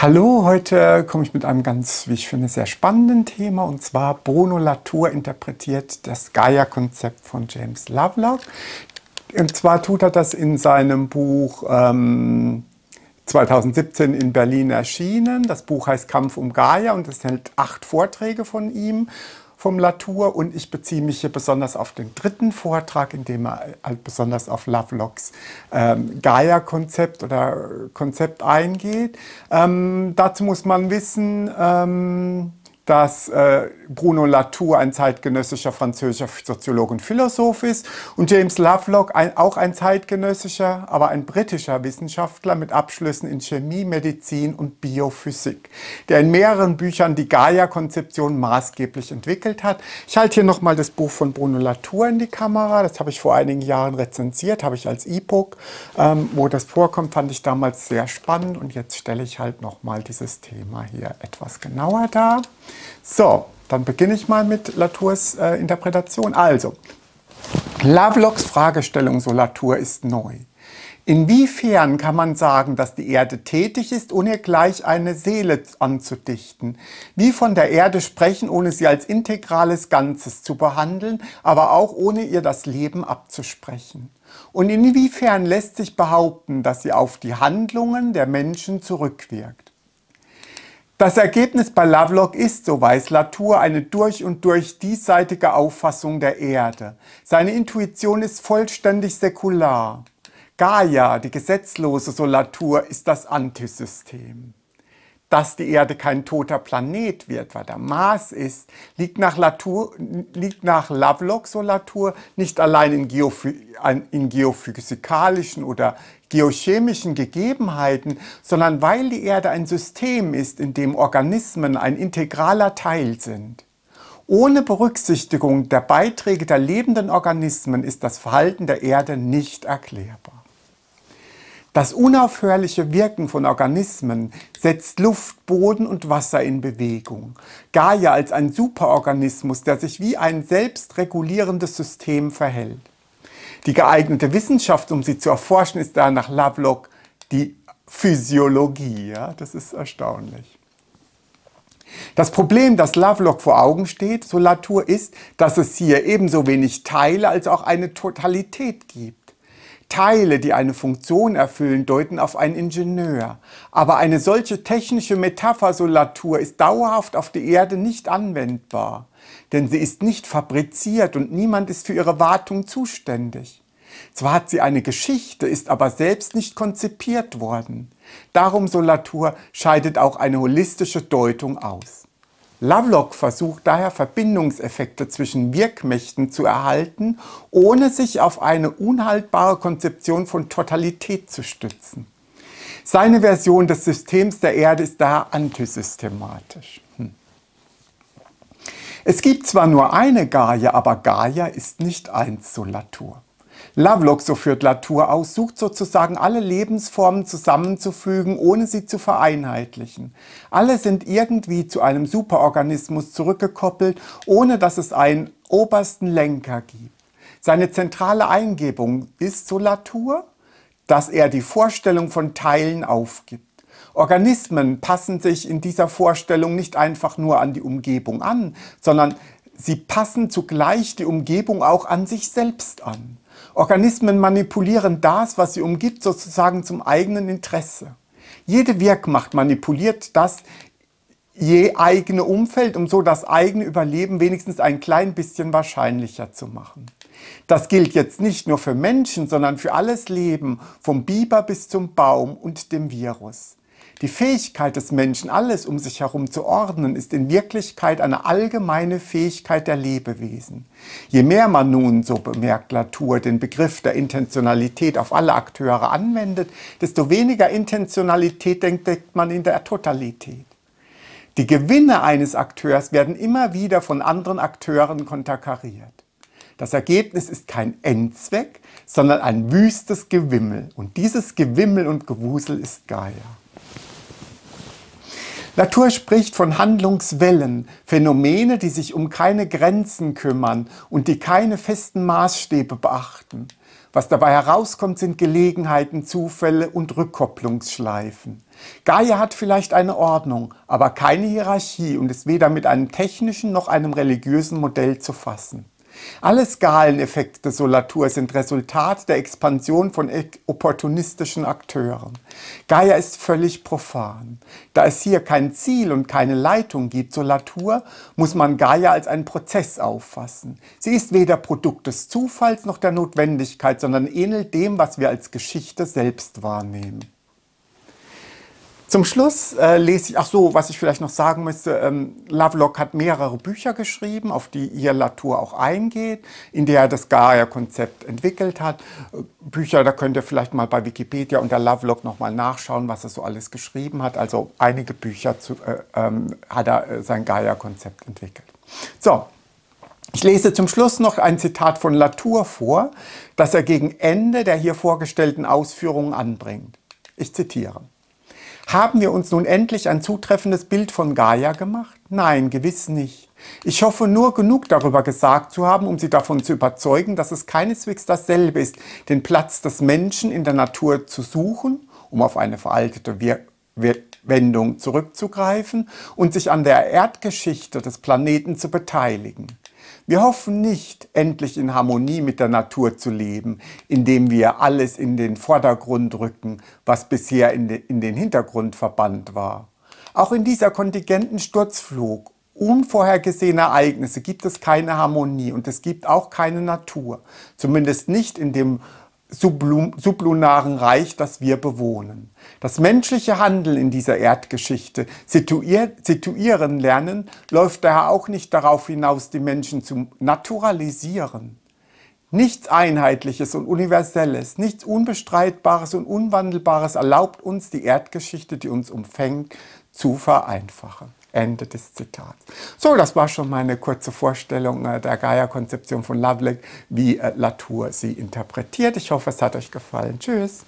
Hallo, heute komme ich mit einem ganz, wie ich finde, sehr spannenden Thema und zwar Bruno Latour interpretiert das Gaia-Konzept von James Lovelock. Und zwar tut er das in seinem Buch ähm, 2017 in Berlin erschienen. Das Buch heißt Kampf um Gaia und es enthält acht Vorträge von ihm vom Latour und ich beziehe mich hier besonders auf den dritten Vortrag, in dem er halt besonders auf Lovelocks ähm, Gaia-Konzept oder Konzept eingeht. Ähm, dazu muss man wissen, ähm, dass äh, Bruno Latour, ein zeitgenössischer französischer Soziologe und Philosoph ist, und James Lovelock, ein, auch ein zeitgenössischer, aber ein britischer Wissenschaftler mit Abschlüssen in Chemie, Medizin und Biophysik, der in mehreren Büchern die Gaia-Konzeption maßgeblich entwickelt hat. Ich halte hier nochmal das Buch von Bruno Latour in die Kamera, das habe ich vor einigen Jahren rezensiert, habe ich als E-Book, ähm, wo das vorkommt, fand ich damals sehr spannend und jetzt stelle ich halt nochmal dieses Thema hier etwas genauer dar. So, dann beginne ich mal mit Latours äh, Interpretation. Also, Lovelocks Fragestellung, so Latour, ist neu. Inwiefern kann man sagen, dass die Erde tätig ist, ohne gleich eine Seele anzudichten? Wie von der Erde sprechen, ohne sie als integrales Ganzes zu behandeln, aber auch ohne ihr das Leben abzusprechen? Und inwiefern lässt sich behaupten, dass sie auf die Handlungen der Menschen zurückwirkt? Das Ergebnis bei Lovelock ist, so weiß Latour, eine durch und durch diesseitige Auffassung der Erde. Seine Intuition ist vollständig säkular. Gaia, die Gesetzlose, so Latour, ist das Antisystem dass die Erde kein toter Planet wird, weil der Mars ist, liegt nach, Latour, liegt nach Lovelock, so Latour, nicht allein in, Geophy in geophysikalischen oder geochemischen Gegebenheiten, sondern weil die Erde ein System ist, in dem Organismen ein integraler Teil sind. Ohne Berücksichtigung der Beiträge der lebenden Organismen ist das Verhalten der Erde nicht erklärbar. Das unaufhörliche Wirken von Organismen setzt Luft, Boden und Wasser in Bewegung. Gaia als ein Superorganismus, der sich wie ein selbstregulierendes System verhält. Die geeignete Wissenschaft, um sie zu erforschen, ist da nach Lovelock die Physiologie. Ja, das ist erstaunlich. Das Problem, das Lovelock vor Augen steht, so Latour, ist, dass es hier ebenso wenig Teile als auch eine Totalität gibt. Teile, die eine Funktion erfüllen, deuten auf einen Ingenieur. Aber eine solche technische Metaphersolatur ist dauerhaft auf die Erde nicht anwendbar, denn sie ist nicht fabriziert und niemand ist für ihre Wartung zuständig. Zwar hat sie eine Geschichte, ist aber selbst nicht konzipiert worden. Darum Solatur scheidet auch eine holistische Deutung aus. Lovelock versucht daher Verbindungseffekte zwischen Wirkmächten zu erhalten, ohne sich auf eine unhaltbare Konzeption von Totalität zu stützen. Seine Version des Systems der Erde ist daher antisystematisch. Hm. Es gibt zwar nur eine Gaia, aber Gaia ist nicht eins zu Latour. Lovelock, so führt Latour aus, sucht sozusagen alle Lebensformen zusammenzufügen, ohne sie zu vereinheitlichen. Alle sind irgendwie zu einem Superorganismus zurückgekoppelt, ohne dass es einen obersten Lenker gibt. Seine zentrale Eingebung ist, so Latour, dass er die Vorstellung von Teilen aufgibt. Organismen passen sich in dieser Vorstellung nicht einfach nur an die Umgebung an, sondern Sie passen zugleich die Umgebung auch an sich selbst an. Organismen manipulieren das, was sie umgibt, sozusagen zum eigenen Interesse. Jede Wirkmacht manipuliert das je eigene Umfeld, um so das eigene Überleben wenigstens ein klein bisschen wahrscheinlicher zu machen. Das gilt jetzt nicht nur für Menschen, sondern für alles Leben, vom Biber bis zum Baum und dem Virus. Die Fähigkeit des Menschen, alles um sich herum zu ordnen, ist in Wirklichkeit eine allgemeine Fähigkeit der Lebewesen. Je mehr man nun, so bemerkt Latour, den Begriff der Intentionalität auf alle Akteure anwendet, desto weniger Intentionalität denkt man in der Totalität. Die Gewinne eines Akteurs werden immer wieder von anderen Akteuren konterkariert. Das Ergebnis ist kein Endzweck, sondern ein wüstes Gewimmel. Und dieses Gewimmel und Gewusel ist Gaia. Natur spricht von Handlungswellen, Phänomene, die sich um keine Grenzen kümmern und die keine festen Maßstäbe beachten. Was dabei herauskommt, sind Gelegenheiten, Zufälle und Rückkopplungsschleifen. Gaia hat vielleicht eine Ordnung, aber keine Hierarchie und ist weder mit einem technischen noch einem religiösen Modell zu fassen. Alle Skaleneffekte Solatur sind Resultat der Expansion von opportunistischen Akteuren. Gaia ist völlig profan. Da es hier kein Ziel und keine Leitung gibt, Solatur, muss man Gaia als einen Prozess auffassen. Sie ist weder Produkt des Zufalls noch der Notwendigkeit, sondern ähnelt dem, was wir als Geschichte selbst wahrnehmen. Zum Schluss äh, lese ich, ach so, was ich vielleicht noch sagen müsste, ähm, Lovelock hat mehrere Bücher geschrieben, auf die ihr Latour auch eingeht, in der er das Gaia-Konzept entwickelt hat. Äh, Bücher, da könnt ihr vielleicht mal bei Wikipedia unter Lovelock nochmal nachschauen, was er so alles geschrieben hat. Also einige Bücher zu, äh, ähm, hat er äh, sein Gaia-Konzept entwickelt. So, ich lese zum Schluss noch ein Zitat von Latour vor, das er gegen Ende der hier vorgestellten Ausführungen anbringt. Ich zitiere. Haben wir uns nun endlich ein zutreffendes Bild von Gaia gemacht? Nein, gewiss nicht. Ich hoffe nur genug darüber gesagt zu haben, um Sie davon zu überzeugen, dass es keineswegs dasselbe ist, den Platz des Menschen in der Natur zu suchen, um auf eine veraltete Wir Wir Wendung zurückzugreifen und sich an der Erdgeschichte des Planeten zu beteiligen. Wir hoffen nicht, endlich in Harmonie mit der Natur zu leben, indem wir alles in den Vordergrund rücken, was bisher in, den Hintergrund verbannt war. Auch in dieser kontingenten Sturzflug unvorhergesehener Ereignisse gibt es keine Harmonie und es gibt auch keine Natur, zumindest nicht in dem sublunaren Reich, das wir bewohnen. Das menschliche Handeln in dieser Erdgeschichte, situieren lernen, läuft daher auch nicht darauf hinaus, die Menschen zu naturalisieren. Nichts Einheitliches und Universelles, nichts Unbestreitbares und Unwandelbares erlaubt uns, die Erdgeschichte, die uns umfängt, zu vereinfachen. Ende des Zitats. So, das war schon meine kurze Vorstellung äh, der Gaia-Konzeption von Lovelock, wie äh, Latour sie interpretiert. Ich hoffe, es hat euch gefallen. Tschüss.